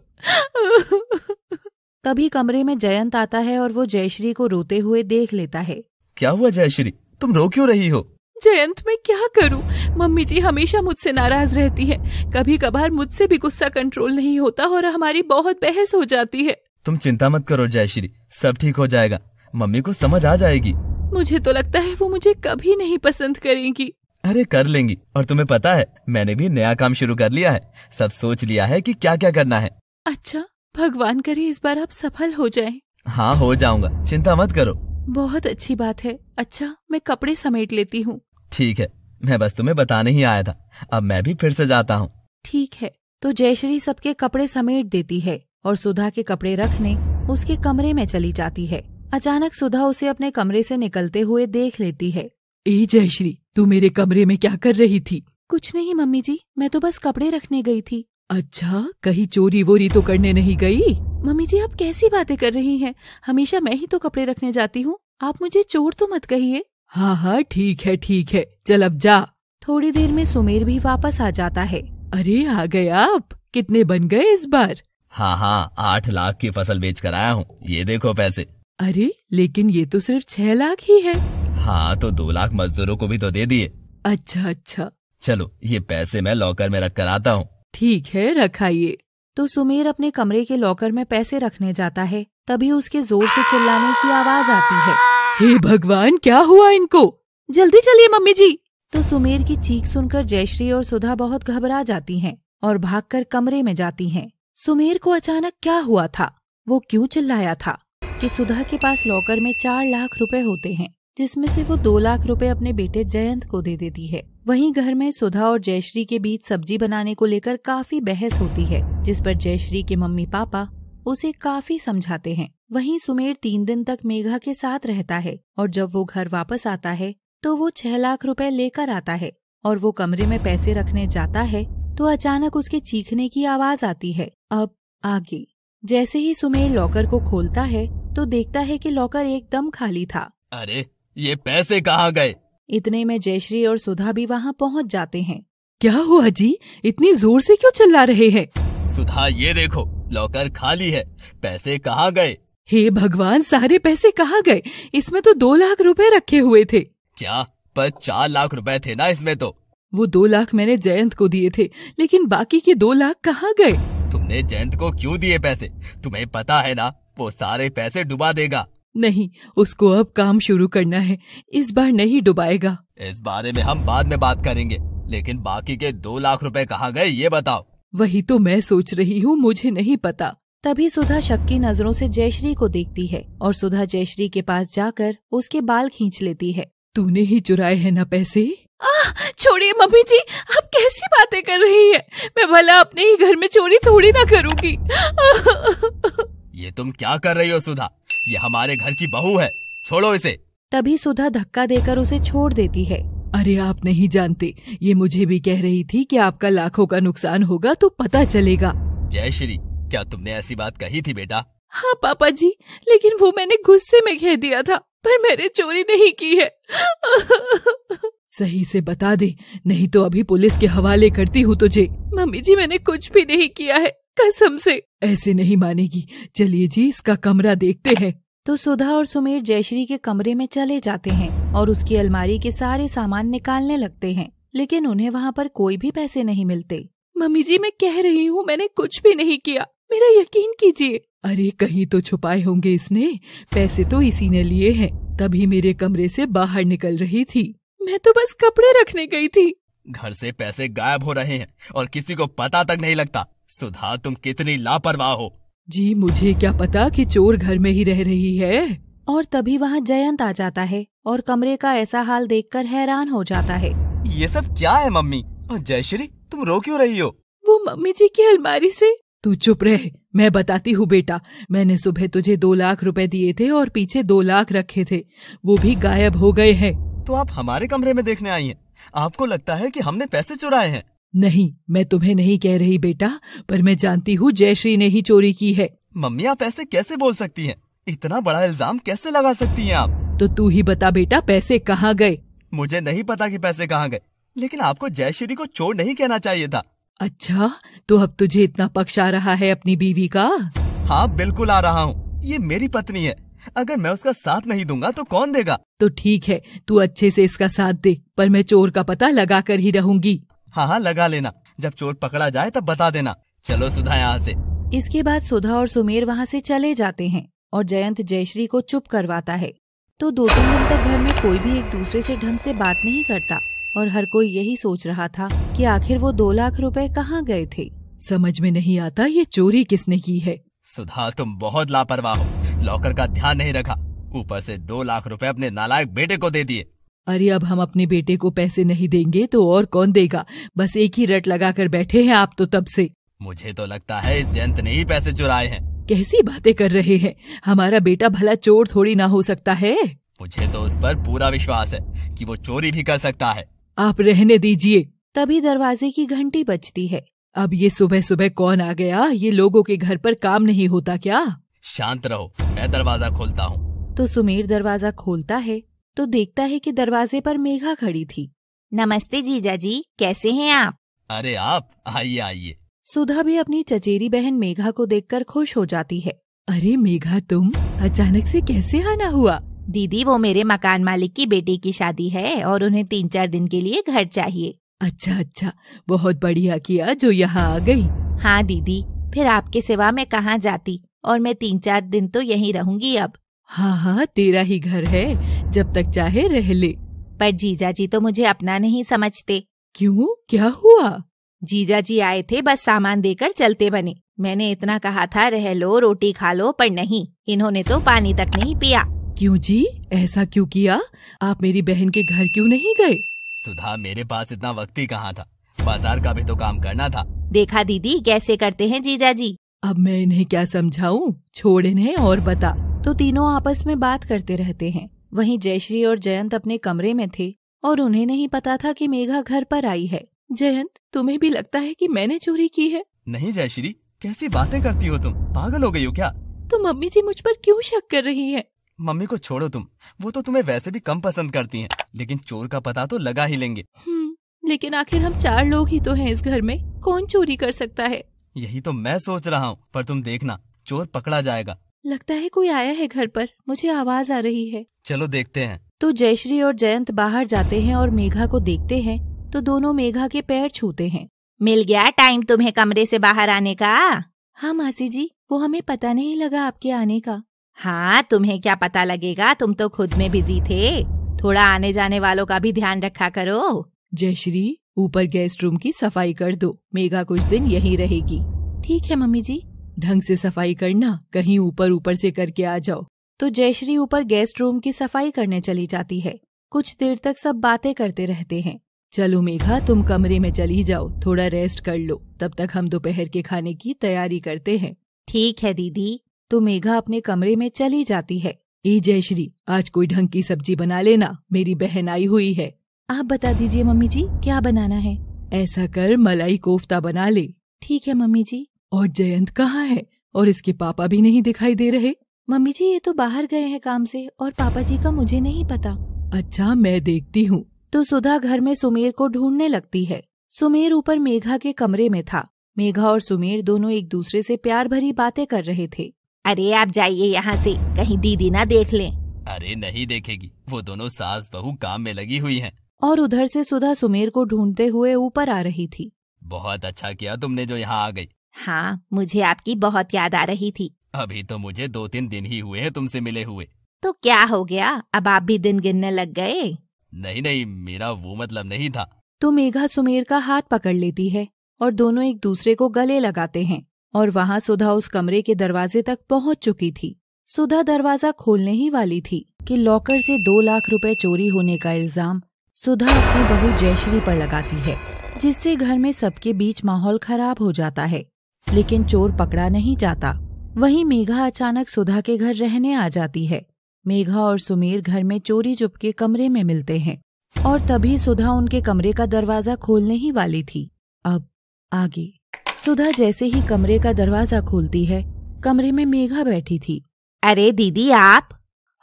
तभी कमरे में जयंत आता है और वो जयश्री को रोते हुए देख लेता है क्या हुआ जयश्री तुम रो क्यों रही हो जयंत मैं क्या करूं? मम्मी जी हमेशा मुझसे नाराज रहती है कभी कभार मुझसे भी गुस्सा कंट्रोल नहीं होता और हमारी बहुत बहस हो जाती है तुम चिंता मत करो जयश्री सब ठीक हो जाएगा मम्मी को समझ आ जाएगी मुझे तो लगता है वो मुझे कभी नहीं पसंद करेंगी अरे कर लेंगी और तुम्हें पता है मैंने भी नया काम शुरू कर लिया है सब सोच लिया है कि क्या क्या करना है अच्छा भगवान करे इस बार आप सफल हो जाए हाँ हो जाऊंगा चिंता मत करो बहुत अच्छी बात है अच्छा मैं कपड़े समेट लेती हूँ ठीक है मैं बस तुम्हें बताने ही आया था अब मैं भी फिर से जाता हूँ ठीक है तो जयश्री सबके कपड़े समेट देती है और सुधा के कपड़े रखने उसके कमरे में चली जाती है अचानक सुधा उसे अपने कमरे से निकलते हुए देख लेती है ए जयश्री तू मेरे कमरे में क्या कर रही थी कुछ नहीं मम्मी जी मैं तो बस कपड़े रखने गई थी अच्छा कहीं चोरी वोरी तो करने नहीं गई मम्मी जी आप कैसी बातें कर रही हैं हमेशा मैं ही तो कपड़े रखने जाती हूँ आप मुझे चोर तो मत कहिए हाँ हाँ ठीक है ठीक है चल अब जा थोड़ी देर में सुमेर भी वापस आ जाता है अरे आ गए आप कितने बन गए इस बार हाँ हाँ आठ लाख की फसल बेच कर आया हूँ ये देखो पैसे अरे लेकिन ये तो सिर्फ छह लाख ही है हाँ तो दो लाख मजदूरों को भी तो दे दिए अच्छा अच्छा चलो ये पैसे मैं लॉकर में रख कर आता हूँ ठीक है रखाइए तो सुमेर अपने कमरे के लॉकर में पैसे रखने जाता है तभी उसके जोर से चिल्लाने की आवाज आती है हे भगवान क्या हुआ इनको जल्दी चलिए मम्मी जी तो सुमेर की चीख सुनकर जयश्री और सुधा बहुत घबरा जाती हैं और भागकर कमरे में जाती हैं। सुमेर को अचानक क्या हुआ था वो क्यों चिल्लाया था कि सुधा के पास लॉकर में चार लाख रुपए होते हैं जिसमें से वो दो लाख रुपए अपने बेटे जयंत को दे देती है वहीं घर में सुधा और जयश्री के बीच सब्जी बनाने को लेकर काफी बहस होती है जिस पर जयश्री के मम्मी पापा उसे काफी समझाते हैं वहीं सुमेर तीन दिन तक मेघा के साथ रहता है और जब वो घर वापस आता है तो वो छह लाख रुपए लेकर आता है और वो कमरे में पैसे रखने जाता है तो अचानक उसके चीखने की आवाज आती है अब आगे जैसे ही सुमेर लॉकर को खोलता है तो देखता है कि लॉकर एकदम खाली था अरे ये पैसे कहाँ गए इतने में जयश्री और सुधा भी वहाँ पहुँच जाते हैं क्या हुआ जी इतनी जोर से क्यों चिल्ला रहे हैं सुधा ये देखो लॉकर खाली है पैसे कहाँ गए हे भगवान सारे पैसे कहाँ गए इसमें तो दो लाख रुपए रखे हुए थे क्या पर चार लाख रुपए थे ना इसमें तो वो दो लाख मैंने जयंत को दिए थे लेकिन बाकी के दो लाख कहाँ गए तुमने जयंत को क्यों दिए पैसे तुम्हें पता है ना वो सारे पैसे डुबा देगा नहीं उसको अब काम शुरू करना है इस बार नहीं डुबाएगा इस बारे में हम बाद में बात करेंगे लेकिन बाकी के दो लाख रुपए कहाँ गए ये बताओ वही तो मैं सोच रही हूँ मुझे नहीं पता तभी सुधा शक की नजरों से जयश्री को देखती है और सुधा जयश्री के पास जाकर उसके बाल खींच लेती है तूने ही चुराए हैं ना पैसे छोड़िए मम्मी जी आप कैसी बातें कर रही है मैं भला अपने ही घर में चोरी थोड़ी ना करूँगी ये तुम क्या कर रही हो सुधा ये हमारे घर की बहू है छोड़ो इसे तभी सुधा धक्का देकर उसे छोड़ देती है अरे आप नहीं जानते ये मुझे भी कह रही थी कि आपका लाखों का नुकसान होगा तो पता चलेगा जय श्री क्या तुमने ऐसी बात कही थी बेटा हाँ पापा जी लेकिन वो मैंने गुस्से में कह दिया था पर मैंने चोरी नहीं की है सही से बता दे नहीं तो अभी पुलिस के हवाले करती हूँ तुझे मम्मी जी मैंने कुछ भी नहीं किया है कसम से ऐसे नहीं मानेगी चलिए जी इसका कमरा देखते हैं तो सुधा और सुमेर जयश्री के कमरे में चले जाते हैं और उसकी अलमारी के सारे सामान निकालने लगते हैं लेकिन उन्हें वहाँ पर कोई भी पैसे नहीं मिलते मम्मी जी मैं कह रही हूँ मैंने कुछ भी नहीं किया मेरा यकीन कीजिए अरे कहीं तो छुपाए होंगे इसने पैसे तो इसी ने लिए हैं तभी मेरे कमरे से बाहर निकल रही थी मैं तो बस कपड़े रखने गई थी घर से पैसे गायब हो रहे हैं और किसी को पता तक नहीं लगता सुधा तुम कितनी लापरवाह हो जी मुझे क्या पता कि चोर घर में ही रह रही है और तभी वहाँ जयंत आ जाता है और कमरे का ऐसा हाल देखकर हैरान हो जाता है ये सब क्या है मम्मी और जयश्री तुम रो क्यों रही हो वो मम्मी जी की अलमारी से तू चुप रह मैं बताती हूँ बेटा मैंने सुबह तुझे दो लाख रुपए दिए थे और पीछे दो लाख रखे थे वो भी गायब हो गए हैं तो आप हमारे कमरे में देखने आई हैं आपको लगता है कि हमने पैसे चुराए हैं नहीं मैं तुम्हें नहीं कह रही बेटा पर मैं जानती हूँ जयश्री ने ही चोरी की है मम्मी आप ऐसे कैसे बोल सकती हैं? इतना बड़ा इल्जाम कैसे लगा सकती हैं आप तो तू ही बता बेटा पैसे कहाँ गए मुझे नहीं पता कि पैसे कहाँ गए लेकिन आपको जयश्री को चोर नहीं कहना चाहिए था अच्छा तो अब तुझे इतना पक्ष आ रहा है अपनी बीवी का हाँ बिल्कुल आ रहा हूँ ये मेरी पत्नी है अगर मैं उसका साथ नहीं दूंगा तो कौन देगा तो ठीक है तू अच्छे से इसका साथ दे पर मैं चोर का पता लगा कर ही रहूंगी हाँ हाँ लगा लेना जब चोर पकड़ा जाए तब बता देना चलो सुधा यहाँ से इसके बाद सुधा और सुमेर वहाँ से चले जाते हैं और जयंत जयश्री को चुप करवाता है तो दो तीन दिन तक घर में कोई भी एक दूसरे से ढंग से बात नहीं करता और हर कोई यही सोच रहा था कि आखिर वो दो लाख रुपए कहाँ गए थे समझ में नहीं आता ये चोरी किसने की है सुधा तुम बहुत लापरवाह हो लॉकर का ध्यान नहीं रखा ऊपर से दो लाख रुपए अपने नालायक बेटे को दे दिए अरे अब हम अपने बेटे को पैसे नहीं देंगे तो और कौन देगा बस एक ही रट लगा कर बैठे हैं आप तो तब से मुझे तो लगता है इस जयंत ने ही पैसे चुराए हैं कैसी बातें कर रहे हैं हमारा बेटा भला चोर थोड़ी ना हो सकता है मुझे तो उस पर पूरा विश्वास है कि वो चोरी भी कर सकता है आप रहने दीजिए तभी दरवाजे की घंटी बजती है अब ये सुबह सुबह कौन आ गया ये लोगों के घर पर काम नहीं होता क्या शांत रहो मैं दरवाजा खोलता हूँ तो सुमेर दरवाजा खोलता है तो देखता है कि दरवाजे पर मेघा खड़ी थी नमस्ते जीजा जी कैसे हैं आप अरे आप आइए आइए सुधा भी अपनी चचेरी बहन मेघा को देखकर खुश हो जाती है अरे मेघा तुम अचानक से कैसे आना हुआ दीदी वो मेरे मकान मालिक की बेटी की शादी है और उन्हें तीन चार दिन के लिए घर चाहिए अच्छा अच्छा बहुत बढ़िया किया जो यहाँ आ गई हाँ दीदी फिर आपके सिवा मैं कहाँ जाती और मैं तीन चार दिन तो यहीं रहूंगी अब हाँ हाँ तेरा ही घर है जब तक चाहे रह ले पर जीजा जी तो मुझे अपना नहीं समझते क्यों क्या हुआ जीजा जी आए थे बस सामान देकर चलते बने मैंने इतना कहा था रह लो रोटी खा लो पर नहीं इन्होंने तो पानी तक नहीं पिया क्यों जी ऐसा क्यों किया आप मेरी बहन के घर क्यों नहीं गए सुधा मेरे पास इतना वक्त ही कहाँ था बाजार का भी तो काम करना था देखा दीदी कैसे करते हैं जीजा जी अब मैं इन्हें क्या समझाऊं छोड़ इन्हें और बता तो तीनों आपस में बात करते रहते हैं वहीं जयश्री और जयंत अपने कमरे में थे और उन्हें नहीं पता था कि मेघा घर पर आई है जयंत तुम्हें भी लगता है कि मैंने चोरी की है नहीं जयश्री कैसी बातें करती हो तुम पागल हो गई हो क्या तो मम्मी जी मुझ पर क्यों शक कर रही है मम्मी को छोड़ो तुम वो तो तुम्हें वैसे भी कम पसंद करती हैं, लेकिन चोर का पता तो लगा ही लेंगे हम्म, लेकिन आखिर हम चार लोग ही तो हैं इस घर में कौन चोरी कर सकता है यही तो मैं सोच रहा हूँ पर तुम देखना चोर पकड़ा जाएगा लगता है कोई आया है घर पर मुझे आवाज आ रही है चलो देखते हैं तो जयश्री और जयंत बाहर जाते हैं और मेघा को देखते हैं तो दोनों मेघा के पैर छूते हैं मिल गया टाइम तुम्हें कमरे से बाहर आने का हाँ मासी जी वो हमें पता नहीं लगा आपके आने का हाँ तुम्हें क्या पता लगेगा तुम तो खुद में बिजी थे थोड़ा आने जाने वालों का भी ध्यान रखा करो जयश्री ऊपर गेस्ट रूम की सफाई कर दो मेघा कुछ दिन यही रहेगी ठीक है मम्मी जी ढंग से सफाई करना कहीं ऊपर ऊपर से करके आ जाओ तो जयश्री ऊपर गेस्ट रूम की सफाई करने चली जाती है कुछ देर तक सब बातें करते रहते हैं चलो मेघा तुम कमरे में चली जाओ थोड़ा रेस्ट कर लो तब तक हम दोपहर के खाने की तैयारी करते हैं ठीक है दीदी तो मेघा अपने कमरे में चली जाती है ए जयश्री आज कोई ढंग की सब्जी बना लेना मेरी बहन आई हुई है आप बता दीजिए मम्मी जी क्या बनाना है ऐसा कर मलाई कोफ्ता बना ले ठीक है मम्मी जी और जयंत कहाँ है और इसके पापा भी नहीं दिखाई दे रहे मम्मी जी ये तो बाहर गए हैं काम से और पापा जी का मुझे नहीं पता अच्छा मैं देखती हूँ तो सुधा घर में सुमेर को ढूंढने लगती है सुमेर ऊपर मेघा के कमरे में था मेघा और सुमेर दोनों एक दूसरे से प्यार भरी बातें कर रहे थे अरे आप जाइए यहाँ से कहीं दीदी ना देख लें अरे नहीं देखेगी वो दोनों सास बहु काम में लगी हुई हैं। और उधर से सुधा सुमेर को ढूंढते हुए ऊपर आ रही थी बहुत अच्छा किया तुमने जो यहाँ आ गई हाँ मुझे आपकी बहुत याद आ रही थी अभी तो मुझे दो तीन दिन ही हुए हैं तुमसे मिले हुए तो क्या हो गया अब आप भी दिन गिनने लग गए नहीं नहीं मेरा वो मतलब नहीं था तो मेघा सुमेर का हाथ पकड़ लेती है और दोनों एक दूसरे को गले लगाते हैं और वहाँ सुधा उस कमरे के दरवाजे तक पहुँच चुकी थी सुधा दरवाजा खोलने ही वाली थी कि लॉकर से दो लाख रुपए चोरी होने का इल्जाम सुधा अपनी बहू जयश्री पर लगाती है जिससे घर में सबके बीच माहौल खराब हो जाता है लेकिन चोर पकड़ा नहीं जाता वहीं मेघा अचानक सुधा के घर रहने आ जाती है मेघा और सुमेर घर में चोरी चुप के कमरे में मिलते हैं और तभी सुधा उनके कमरे का दरवाजा खोलने ही वाली थी अब आगे सुधा जैसे ही कमरे का दरवाजा खोलती है कमरे में मेघा बैठी थी अरे दीदी आप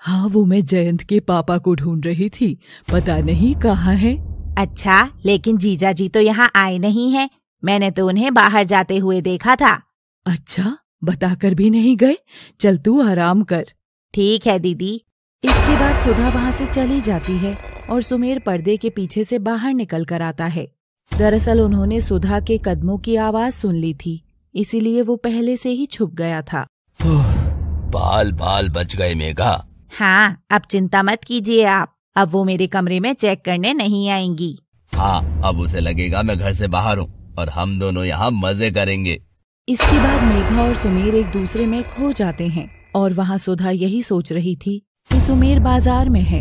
हाँ वो मैं जयंत के पापा को ढूंढ रही थी पता नहीं कहाँ है अच्छा लेकिन जीजा जी तो यहाँ आए नहीं हैं, मैंने तो उन्हें बाहर जाते हुए देखा था अच्छा बताकर भी नहीं गए चल तू आराम कर ठीक है दीदी इसके बाद सुधा वहाँ से चली जाती है और सुमेर पर्दे के पीछे से बाहर निकल कर आता है दरअसल उन्होंने सुधा के कदमों की आवाज सुन ली थी इसीलिए वो पहले से ही छुप गया था बाल बाल बच गए मेघा हाँ अब चिंता मत कीजिए आप अब वो मेरे कमरे में चेक करने नहीं आएंगी हाँ अब उसे लगेगा मैं घर से बाहर हूँ और हम दोनों यहाँ मजे करेंगे इसके बाद मेघा और सुमेर एक दूसरे में खो जाते हैं और वहाँ सुधा यही सोच रही थी कि सुमेर बाजार में है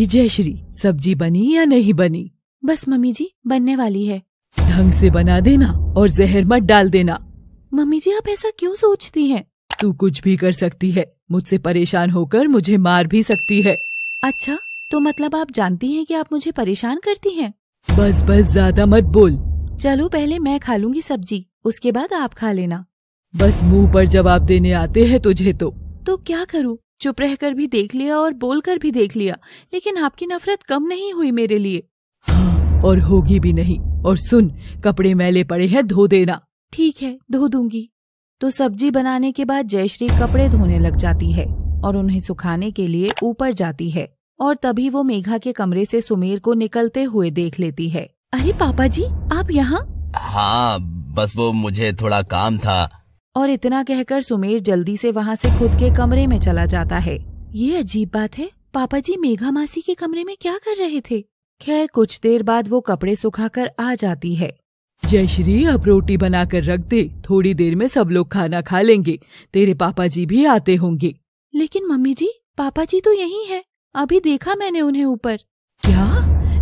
ए जयश्री सब्जी बनी या नहीं बनी बस मम्मी जी बनने वाली है ढंग से बना देना और जहर मत डाल देना मम्मी जी आप ऐसा क्यों सोचती हैं? तू कुछ भी कर सकती है मुझसे परेशान होकर मुझे मार भी सकती है अच्छा तो मतलब आप जानती हैं कि आप मुझे परेशान करती हैं? बस बस ज्यादा मत बोल चलो पहले मैं खा लूंगी सब्जी उसके बाद आप खा लेना बस मुंह पर जवाब देने आते हैं तुझे तो तो क्या करूँ चुप रह कर भी देख लिया और बोल कर भी देख लिया लेकिन आपकी नफरत कम नहीं हुई मेरे लिए हाँ, और होगी भी नहीं और सुन कपड़े मैले पड़े हैं धो देना ठीक है धो दूंगी तो सब्जी बनाने के बाद जयश्री कपड़े धोने लग जाती है और उन्हें सुखाने के लिए ऊपर जाती है और तभी वो मेघा के कमरे से सुमेर को निकलते हुए देख लेती है अरे पापा जी आप यहाँ हाँ बस वो मुझे थोड़ा काम था और इतना कहकर सुमेर जल्दी से वहाँ से खुद के कमरे में चला जाता है ये अजीब बात है पापा जी मेघा मासी के कमरे में क्या कर रहे थे खैर कुछ देर बाद वो कपड़े सुखाकर आ जाती है जयश्री अब रोटी बना कर रख दे थोड़ी देर में सब लोग खाना खा लेंगे तेरे पापा जी भी आते होंगे लेकिन मम्मी जी पापा जी तो यही है अभी देखा मैंने उन्हें ऊपर क्या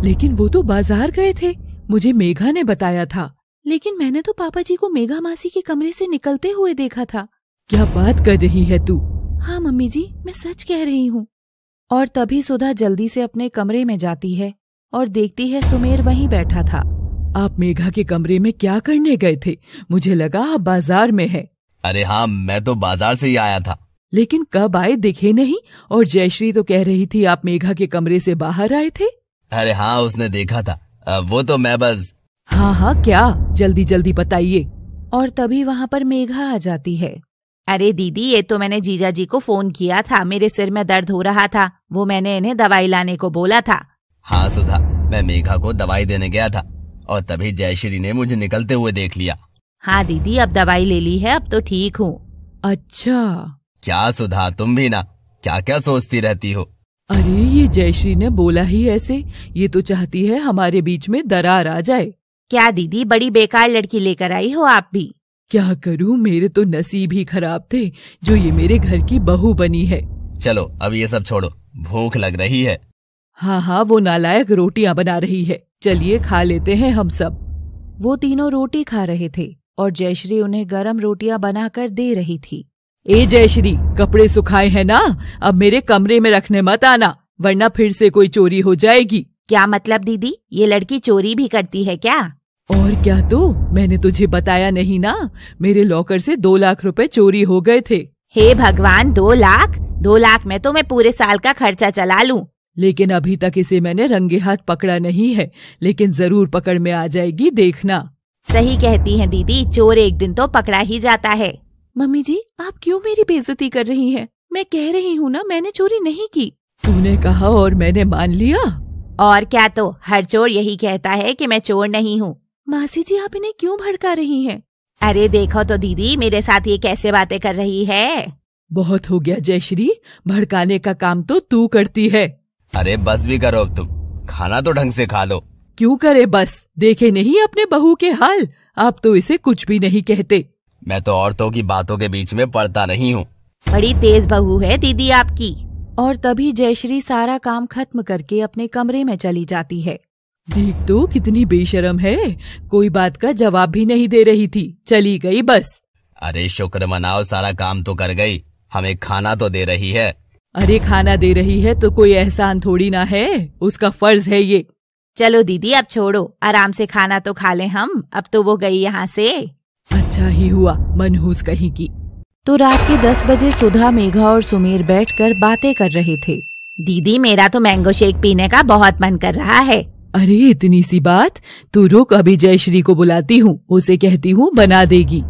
लेकिन वो तो बाजार गए थे मुझे मेघा ने बताया था लेकिन मैंने तो पापा जी को मेघा मासी के कमरे से निकलते हुए देखा था क्या बात कर रही है तू हाँ मम्मी जी मैं सच कह रही हूँ और तभी सुधा जल्दी से अपने कमरे में जाती है और देखती है सुमेर वहीं बैठा था आप मेघा के कमरे में क्या करने गए थे मुझे लगा आप बाजार में है अरे हाँ मैं तो बाजार से ही आया था लेकिन कब आए दिखे नहीं और जयश्री तो कह रही थी आप मेघा के कमरे से बाहर आए थे अरे हाँ उसने देखा था वो तो मैं बस हाँ हाँ क्या जल्दी जल्दी बताइए और तभी वहाँ पर मेघा आ जाती है अरे दीदी ये तो मैंने जीजा जी को फोन किया था मेरे सिर में दर्द हो रहा था वो मैंने इन्हें दवाई लाने को बोला था हाँ सुधा मैं मेघा को दवाई देने गया था और तभी जयश्री ने मुझे निकलते हुए देख लिया हाँ दीदी अब दवाई ले ली है अब तो ठीक हूँ अच्छा क्या सुधा तुम भी ना क्या क्या सोचती रहती हो अरे ये जयश्री ने बोला ही ऐसे ये तो चाहती है हमारे बीच में दरार आ जाए क्या दीदी बड़ी बेकार लड़की लेकर आई हो आप भी क्या करूँ मेरे तो नसीब ही खराब थे जो ये मेरे घर की बहू बनी है चलो अब ये सब छोड़ो भूख लग रही है हाँ हाँ वो नालायक रोटियाँ बना रही है चलिए खा लेते हैं हम सब वो तीनों रोटी खा रहे थे और जयश्री उन्हें गरम रोटियां बनाकर दे रही थी ए जयश्री कपड़े सुखाए हैं ना अब मेरे कमरे में रखने मत आना वरना फिर से कोई चोरी हो जाएगी क्या मतलब दीदी ये लड़की चोरी भी करती है क्या और क्या तो मैंने तुझे बताया नहीं ना मेरे लॉकर से दो लाख रुपए चोरी हो गए थे हे भगवान दो लाख दो लाख में तो मैं पूरे साल का खर्चा चला लूँ लेकिन अभी तक इसे मैंने रंगे हाथ पकड़ा नहीं है लेकिन जरूर पकड़ में आ जाएगी देखना सही कहती है दीदी चोर एक दिन तो पकड़ा ही जाता है मम्मी जी आप क्यों मेरी बेइज्जती कर रही हैं? मैं कह रही हूँ ना मैंने चोरी नहीं की तूने कहा और मैंने मान लिया और क्या तो हर चोर यही कहता है कि मैं चोर नहीं हूँ मासी जी आप इन्हें क्यों भड़का रही हैं? अरे देखो तो दीदी मेरे साथ ये कैसे बातें कर रही है बहुत हो गया जयश्री भड़काने का काम तो तू करती है अरे बस भी करो अब तुम खाना तो ढंग से खा लो क्यों करे बस देखे नहीं अपने बहू के हाल आप तो इसे कुछ भी नहीं कहते मैं तो औरतों की बातों के बीच में पड़ता नहीं हूँ बड़ी तेज बहू है दीदी आपकी और तभी जयश्री सारा काम खत्म करके अपने कमरे में चली जाती है देख तो कितनी बेशरम है कोई बात का जवाब भी नहीं दे रही थी चली गई बस अरे शुक्र मनाओ सारा काम तो कर गई हमें खाना तो दे रही है अरे खाना दे रही है तो कोई एहसान थोड़ी ना है उसका फर्ज है ये चलो दीदी अब छोड़ो आराम से खाना तो खा ले हम अब तो वो गई यहाँ से अच्छा ही हुआ मनहूस कहीं की तो रात के दस बजे सुधा मेघा और सुमेर बैठकर बातें कर रहे थे दीदी मेरा तो मैंगो शेक पीने का बहुत मन कर रहा है अरे इतनी सी बात तू रुक अभी जयश्री को बुलाती हूँ उसे कहती हूँ बना देगी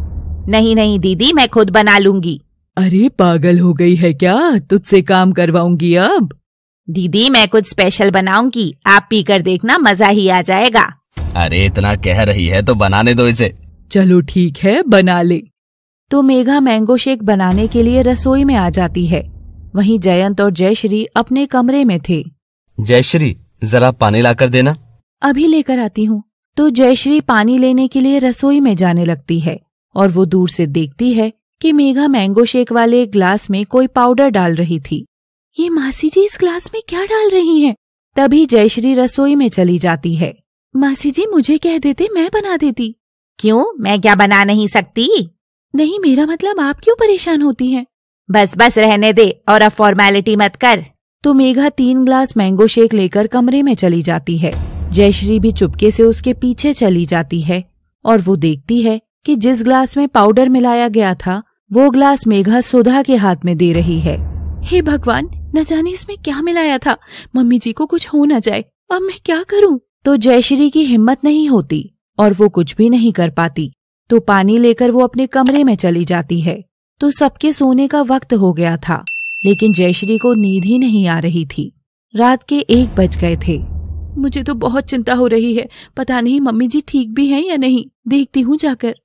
नहीं नहीं दीदी मैं खुद बना लूंगी अरे पागल हो गई है क्या तुझसे काम करवाऊंगी अब दीदी मैं कुछ स्पेशल बनाऊंगी आप पी कर देखना मजा ही आ जाएगा अरे इतना कह रही है तो बनाने दो इसे चलो ठीक है बना ले तो मेघा मैंगो शेक बनाने के लिए रसोई में आ जाती है वहीं जयंत और जयश्री अपने कमरे में थे जयश्री जरा पानी ला कर देना अभी लेकर आती हूँ तो जयश्री पानी लेने के लिए रसोई में जाने लगती है और वो दूर से देखती है कि मेघा मैंगो शेक वाले ग्लास में कोई पाउडर डाल रही थी ये मासी जी इस ग्लास में क्या डाल रही हैं? तभी जयश्री रसोई में चली जाती है मासी जी मुझे कह देते मैं बना देती क्यों मैं क्या बना नहीं सकती नहीं मेरा मतलब आप क्यों परेशान होती हैं? बस बस रहने दे और अब फॉर्मेलिटी मत कर तो मेघा तीन ग्लास मैंगो शेक लेकर कमरे में चली जाती है जयश्री भी चुपके से उसके पीछे चली जाती है और वो देखती है कि जिस ग्लास में पाउडर मिलाया गया था वो ग्लास मेघा सुधा के हाथ में दे रही है हे भगवान न जाने इसमें क्या मिलाया था मम्मी जी को कुछ हो न जाए अब मैं क्या करूं? तो जयश्री की हिम्मत नहीं होती और वो कुछ भी नहीं कर पाती तो पानी लेकर वो अपने कमरे में चली जाती है तो सबके सोने का वक्त हो गया था लेकिन जयश्री को नींद ही नहीं आ रही थी रात के एक बज गए थे मुझे तो बहुत चिंता हो रही है पता नहीं मम्मी जी ठीक भी हैं या नहीं देखती हूँ जाकर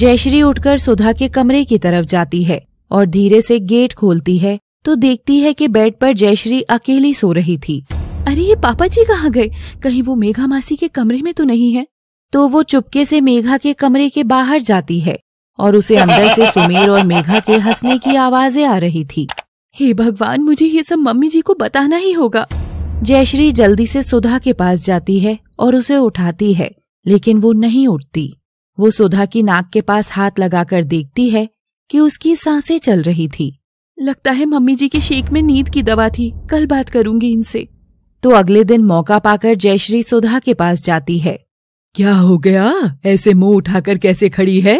जयश्री उठकर सुधा के कमरे की तरफ जाती है और धीरे से गेट खोलती है तो देखती है कि बेड पर जयश्री अकेली सो रही थी अरे ये पापा जी कहाँ गए कहीं वो मेघा मासी के कमरे में तो नहीं है तो वो चुपके से मेघा के कमरे के बाहर जाती है और उसे अंदर से <laughs> सुमेर और मेघा के हंसने की आवाजें आ रही थी हे भगवान मुझे ये सब मम्मी जी को बताना ही होगा जयश्री जल्दी से सुधा के पास जाती है और उसे उठाती है लेकिन वो नहीं उठती वो सुधा की नाक के पास हाथ लगाकर देखती है कि उसकी सांसें चल रही थी लगता है मम्मी जी के शेक में नींद की दवा थी कल बात करूंगी इनसे तो अगले दिन मौका पाकर जयश्री सुधा के पास जाती है क्या हो गया ऐसे मुंह उठाकर कैसे खड़ी है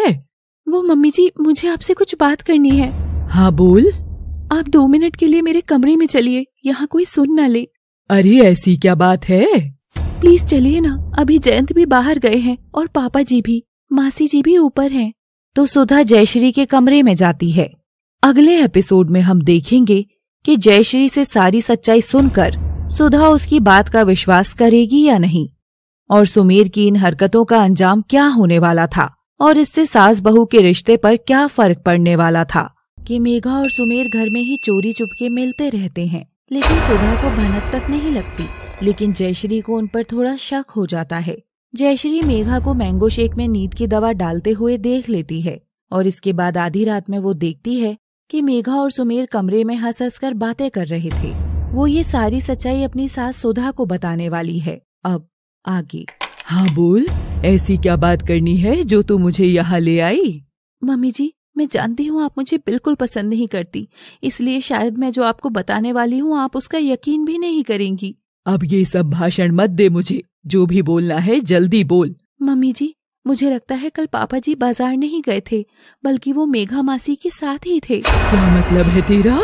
वो मम्मी जी मुझे आपसे कुछ बात करनी है हाँ बोल आप दो मिनट के लिए मेरे कमरे में चलिए यहाँ कोई सुन ना ले अरे ऐसी क्या बात है प्लीज चलिए ना अभी जयंत भी बाहर गए हैं और पापा जी भी मासी जी भी ऊपर हैं। तो सुधा जयश्री के कमरे में जाती है अगले एपिसोड में हम देखेंगे कि जयश्री से सारी सच्चाई सुनकर सुधा उसकी बात का विश्वास करेगी या नहीं और सुमीर की इन हरकतों का अंजाम क्या होने वाला था और इससे सास बहू के रिश्ते पर क्या फर्क पड़ने वाला था कि मेघा और सुमेर घर में ही चोरी चुपके मिलते रहते हैं लेकिन सुधा को भनक तक नहीं लगती लेकिन जयश्री को उन पर थोड़ा शक हो जाता है जयश्री मेघा को मैंगो शेक में नींद की दवा डालते हुए देख लेती है और इसके बाद आधी रात में वो देखती है कि मेघा और सुमेर कमरे में हंस हंस कर बातें कर रहे थे वो ये सारी सच्चाई अपनी सास सुधा को बताने वाली है अब आगे हाँ बोल ऐसी क्या बात करनी है जो तू मुझे यहाँ ले आई मम्मी जी मैं जानती हूँ आप मुझे बिल्कुल पसंद नहीं करती इसलिए शायद मैं जो आपको बताने वाली हूँ आप उसका यकीन भी नहीं करेंगी अब ये सब भाषण मत दे मुझे जो भी बोलना है जल्दी बोल मम्मी जी मुझे लगता है कल पापा जी बाजार नहीं गए थे बल्कि वो मेघा मासी के साथ ही थे क्या मतलब है तेरा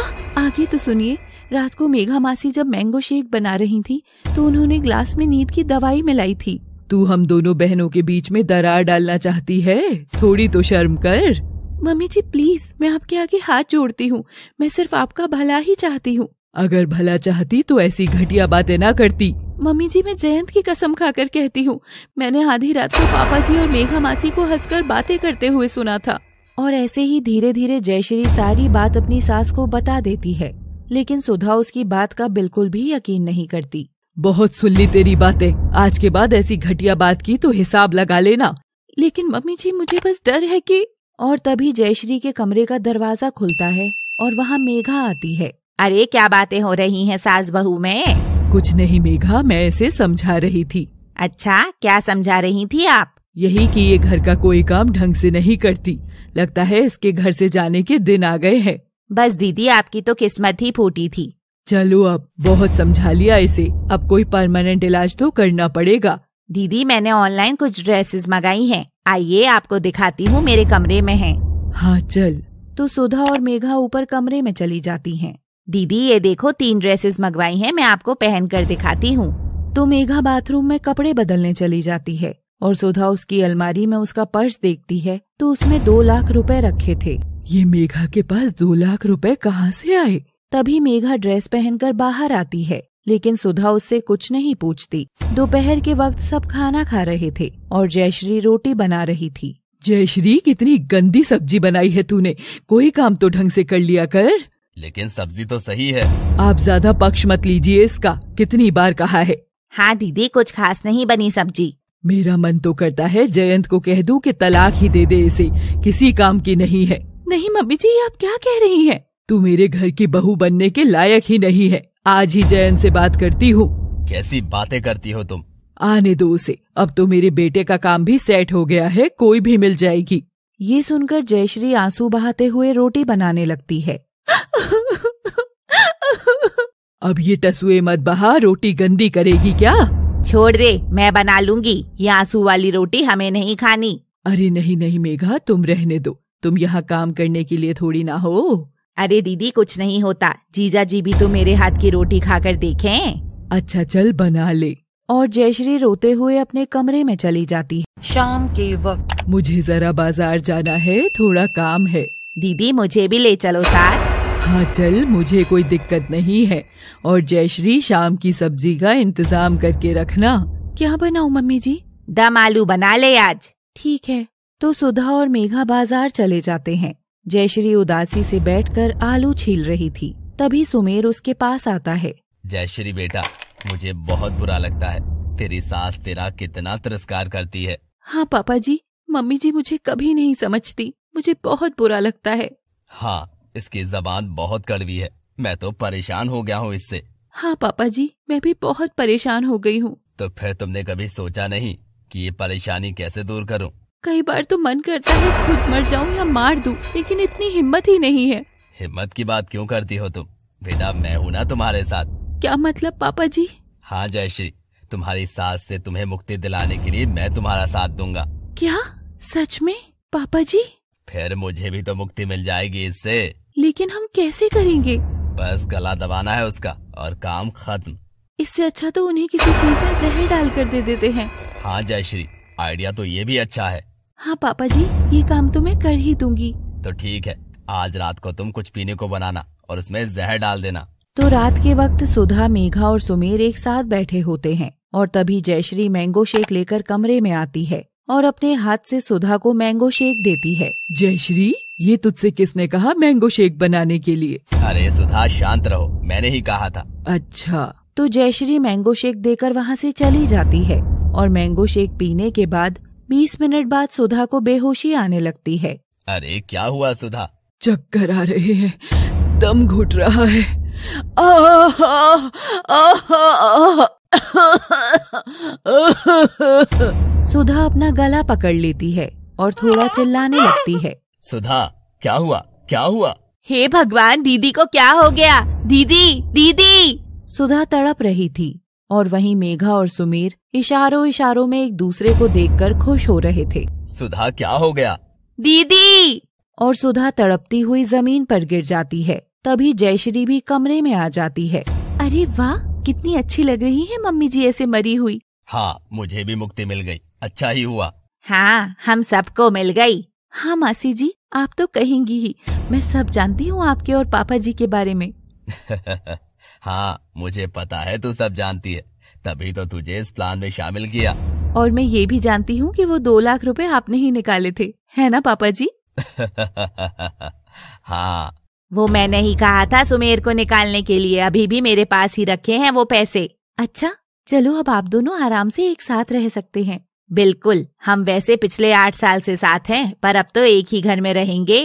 आगे तो सुनिए रात को मेघा मासी जब मैंगो शेक बना रही थी तो उन्होंने ग्लास में नींद की दवाई मिलाई थी तू हम दोनों बहनों के बीच में दरार डालना चाहती है थोड़ी तो शर्म कर मम्मी जी प्लीज मैं आपके आगे हाथ जोड़ती हूँ मैं सिर्फ आपका भला ही चाहती हूँ अगर भला चाहती तो ऐसी घटिया बातें ना करती मम्मी जी मैं जयंत की कसम खाकर कहती हूँ मैंने आधी रात को पापा जी और मेघा मासी को हंसकर बातें करते हुए सुना था और ऐसे ही धीरे धीरे जयश्री सारी बात अपनी सास को बता देती है लेकिन सुधा उसकी बात का बिल्कुल भी यकीन नहीं करती बहुत सुन ली तेरी बातें आज के बाद ऐसी घटिया बात की तो हिसाब लगा लेना लेकिन मम्मी जी मुझे बस डर है कि और तभी जयश्री के कमरे का दरवाजा खुलता है और वहाँ मेघा आती है अरे क्या बातें हो रही हैं सास बहू में कुछ नहीं मेघा मैं इसे समझा रही थी अच्छा क्या समझा रही थी आप यही कि ये घर का कोई काम ढंग से नहीं करती लगता है इसके घर से जाने के दिन आ गए हैं बस दीदी आपकी तो किस्मत ही फूटी थी चलो अब बहुत समझा लिया इसे अब कोई परमानेंट इलाज तो करना पड़ेगा दीदी मैंने ऑनलाइन कुछ ड्रेसेस मंगाई हैं आइए आपको दिखाती हूँ मेरे कमरे में है हाँ चल तो सुधा और मेघा ऊपर कमरे में चली जाती हैं दीदी ये देखो तीन ड्रेसेस मंगवाई हैं मैं आपको पहन कर दिखाती हूँ तो मेघा बाथरूम में कपड़े बदलने चली जाती है और सुधा उसकी अलमारी में उसका पर्स देखती है तो उसमें दो लाख रुपए रखे थे ये मेघा के पास दो लाख रुपए कहाँ से आए तभी मेघा ड्रेस पहनकर बाहर आती है लेकिन सुधा उससे कुछ नहीं पूछती दोपहर के वक्त सब खाना खा रहे थे और जयश्री रोटी बना रही थी जयश्री कितनी गंदी सब्जी बनाई है तूने कोई काम तो ढंग से कर लिया कर लेकिन सब्जी तो सही है आप ज्यादा पक्ष मत लीजिए इसका कितनी बार कहा है हाँ दीदी कुछ खास नहीं बनी सब्जी मेरा मन तो करता है जयंत को कह दूं कि तलाक ही दे दे इसे किसी काम की नहीं है नहीं मम्मी जी आप क्या कह रही हैं? तू मेरे घर की बहू बनने के लायक ही नहीं है आज ही जयन से बात करती हूँ कैसी बातें करती हो तुम आने दो उसे अब तो मेरे बेटे का काम भी सेट हो गया है कोई भी मिल जाएगी ये सुनकर जयश्री आंसू बहाते हुए रोटी बनाने लगती है अब ये टसुए मत बहा रोटी गंदी करेगी क्या छोड़ दे मैं बना लूंगी ये आंसू वाली रोटी हमें नहीं खानी अरे नहीं नहीं मेघा तुम रहने दो तुम यहाँ काम करने के लिए थोड़ी ना हो अरे दीदी कुछ नहीं होता जीजा जी भी तो मेरे हाथ की रोटी खाकर देखे अच्छा चल बना ले और जयश्री रोते हुए अपने कमरे में चली जाती है शाम के वक्त मुझे जरा बाजार जाना है थोड़ा काम है दीदी मुझे भी ले चलो साथ हाँ चल मुझे कोई दिक्कत नहीं है और जयश्री शाम की सब्जी का इंतजाम करके रखना क्या बनाऊ मम्मी जी दम आलू बना ले आज ठीक है तो सुधा और मेघा बाजार चले जाते हैं जयश्री उदासी से बैठकर आलू छील रही थी तभी सुमेर उसके पास आता है जयश्री बेटा मुझे बहुत बुरा लगता है तेरी सास तेरा कितना तिरस्कार करती है हाँ पापा जी मम्मी जी मुझे कभी नहीं समझती मुझे बहुत बुरा लगता है हाँ इसकी जबान बहुत कड़वी है मैं तो परेशान हो गया हूँ इससे हाँ पापा जी मैं भी बहुत परेशान हो गई हूँ तो फिर तुमने कभी सोचा नहीं कि ये परेशानी कैसे दूर करूँ कई बार तो मन करता है खुद मर जाऊं या मार दूं, लेकिन इतनी हिम्मत ही नहीं है हिम्मत की बात क्यों करती हो तुम बेटा मैं हूँ ना तुम्हारे साथ क्या मतलब पापा जी हाँ जयश्री तुम्हारी सास से तुम्हें मुक्ति दिलाने के लिए मैं तुम्हारा साथ दूंगा क्या सच में पापा जी फिर मुझे भी तो मुक्ति मिल जाएगी इससे लेकिन हम कैसे करेंगे बस गला दबाना है उसका और काम खत्म इससे अच्छा तो उन्हें किसी चीज में जहर डाल कर दे देते हैं हाँ जयश्री आइडिया तो ये भी अच्छा है हाँ पापा जी ये काम तो मैं कर ही दूंगी तो ठीक है आज रात को तुम कुछ पीने को बनाना और उसमें जहर डाल देना तो रात के वक्त सुधा मेघा और सुमेर एक साथ बैठे होते हैं और तभी जयश्री मैंगो शेक लेकर कमरे में आती है और अपने हाथ से सुधा को मैंगो शेक देती है जयश्री ये तुझसे किसने कहा मैंगो शेक बनाने के लिए अरे सुधा शांत रहो मैंने ही कहा था अच्छा तो जयश्री मैंगो शेक देकर वहाँ से चली जाती है और मैंगो शेक पीने के बाद 20 मिनट बाद सुधा को बेहोशी आने लगती है अरे क्या हुआ सुधा चक्कर आ रहे हैं दम घुट रहा है सुधा अपना गला पकड़ लेती है और थोड़ा चिल्लाने लगती है सुधा क्या हुआ क्या हुआ हे भगवान दीदी को क्या हो गया दीदी दीदी सुधा तड़प रही थी और वहीं मेघा और सुमीर इशारों इशारों में एक दूसरे को देखकर खुश हो रहे थे सुधा क्या हो गया दीदी और सुधा तड़पती हुई जमीन पर गिर जाती है तभी जयश्री भी कमरे में आ जाती है अरे वाह कितनी अच्छी लग रही है मम्मी जी ऐसे मरी हुई हाँ मुझे भी मुक्ति मिल गई अच्छा ही हुआ हाँ हम सबको मिल गई हाँ मासी जी आप तो कहेंगी ही मैं सब जानती हूँ आपके और पापा जी के बारे में <laughs> हाँ मुझे पता है तू सब जानती है तभी तो तुझे इस प्लान में शामिल किया और मैं ये भी जानती हूँ कि वो दो लाख रुपए आपने ही निकाले थे है ना पापा जी <laughs> हाँ वो मैंने ही कहा था सुमेर को निकालने के लिए अभी भी मेरे पास ही रखे हैं वो पैसे अच्छा चलो अब आप दोनों आराम से एक साथ रह सकते हैं बिल्कुल हम वैसे पिछले आठ साल से साथ हैं पर अब तो एक ही घर में रहेंगे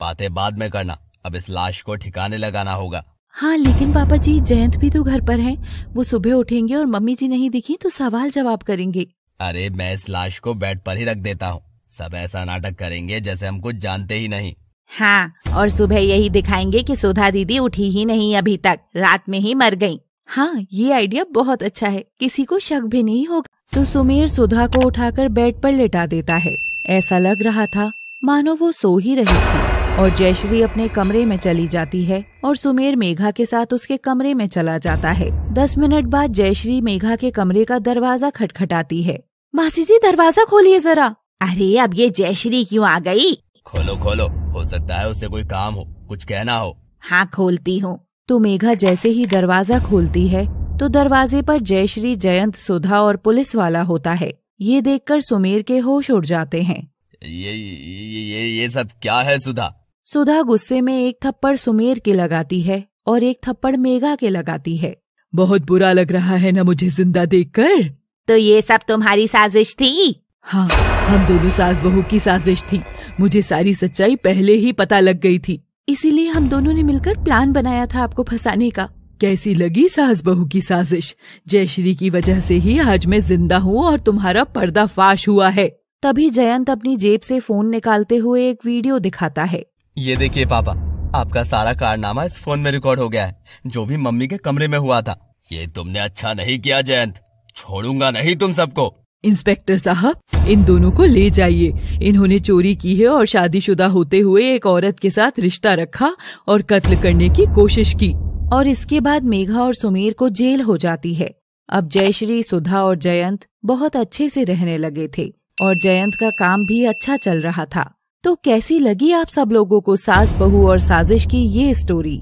बातें बाद में करना अब इस लाश को ठिकाने लगाना होगा हाँ लेकिन पापा जी जयंत भी तो घर पर हैं वो सुबह उठेंगे और मम्मी जी नहीं दिखी तो सवाल जवाब करेंगे अरे मैं इस लाश को बेड पर ही रख देता हूँ सब ऐसा नाटक करेंगे जैसे हम कुछ जानते ही नहीं हाँ और सुबह यही दिखाएंगे कि सुधा दीदी उठी ही नहीं अभी तक रात में ही मर गयी हाँ ये आइडिया बहुत अच्छा है किसी को शक भी नहीं होगा तो सुमेर सुधा को उठाकर बेड पर लेटा देता है ऐसा लग रहा था मानो वो सो ही रही थी और जयश्री अपने कमरे में चली जाती है और सुमेर मेघा के साथ उसके कमरे में चला जाता है दस मिनट बाद जयश्री मेघा के कमरे का दरवाजा खटखटाती है मासी जी दरवाजा खोलिए जरा अरे अब ये जयश्री क्यों आ गई खोलो खोलो हो सकता है उसे कोई काम हो कुछ कहना हो हाँ खोलती हूँ तो मेघा जैसे ही दरवाजा खोलती है तो दरवाजे पर जयश्री जयंत सुधा और पुलिस वाला होता है ये देखकर सुमेर के होश उड़ जाते हैं ये ये ये, ये सब क्या है सुधा सुधा गुस्से में एक थप्पड़ सुमेर के लगाती है और एक थप्पड़ मेघा के लगाती है बहुत बुरा लग रहा है ना मुझे जिंदा देखकर तो ये सब तुम्हारी साजिश थी हाँ हम दोनों सास बहू की साजिश थी मुझे सारी सच्चाई पहले ही पता लग गई थी इसीलिए हम दोनों ने मिलकर प्लान बनाया था आपको फंसाने का कैसी लगी सास बहू की साजिश जयश्री की वजह से ही आज मैं जिंदा हूँ और तुम्हारा पर्दाफाश हुआ है तभी जयंत अपनी जेब से फोन निकालते हुए एक वीडियो दिखाता है ये देखिए पापा आपका सारा कारनामा इस फोन में रिकॉर्ड हो गया है जो भी मम्मी के कमरे में हुआ था ये तुमने अच्छा नहीं किया जयंत छोड़ूंगा नहीं तुम सबको इंस्पेक्टर साहब इन दोनों को ले जाइए इन्होंने चोरी की है और शादीशुदा होते हुए एक औरत के साथ रिश्ता रखा और कत्ल करने की कोशिश की और इसके बाद मेघा और सुमेर को जेल हो जाती है अब जयश्री सुधा और जयंत बहुत अच्छे से रहने लगे थे और जयंत का काम भी अच्छा चल रहा था तो कैसी लगी आप सब लोगों को सास बहु और साजिश की ये स्टोरी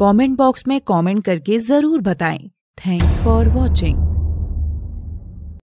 कमेंट बॉक्स में कमेंट करके जरूर बताएं थैंक्स फॉर वॉचिंग